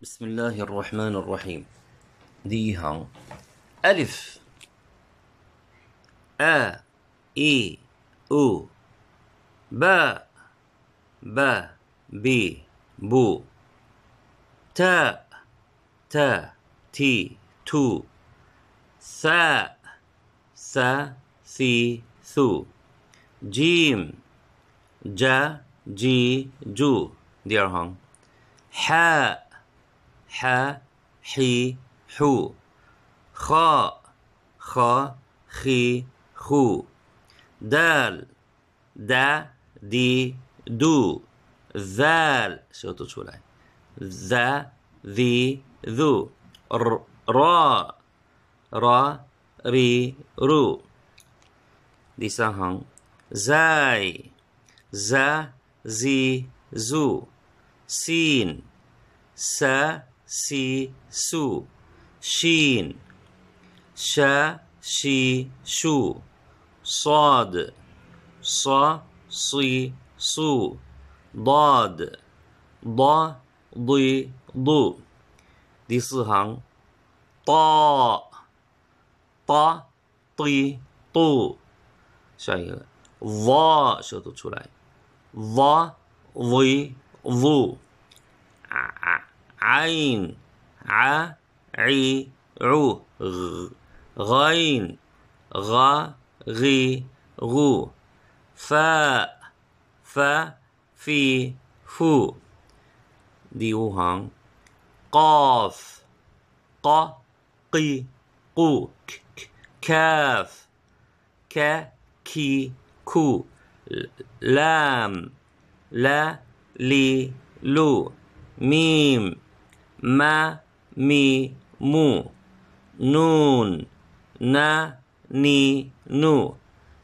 بسم الله الرحمن الرحيم دي هاو ألف أ إي أو با با بي بو تا تا تي تو سا سا سي سو جيم جا جي جو دير هون حاء ح ح ح خاء خا خي خو دال دا دی دو ذ صوت شولاي ذ ذ ذ را را ري رو دي سهن زاي زا زي زو سين سا C S U，X N，sha s h I S h U，C O D，sa C I S U，D A D，D I D U。第四行，D A，D I D U。下一个，Z，舌头出来，Z I D U。عين ع عي عو غ غين غ غي غو فاء فا في فو ديو هان قاف ق قي قو كاف ك كي كو لام لا لي لو ميم ما مي مو نون نا ني نو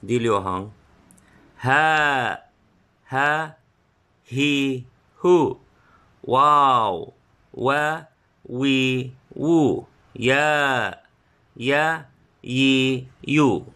دي ليو ها ها هي هو واو و وي وو يا يا يي يو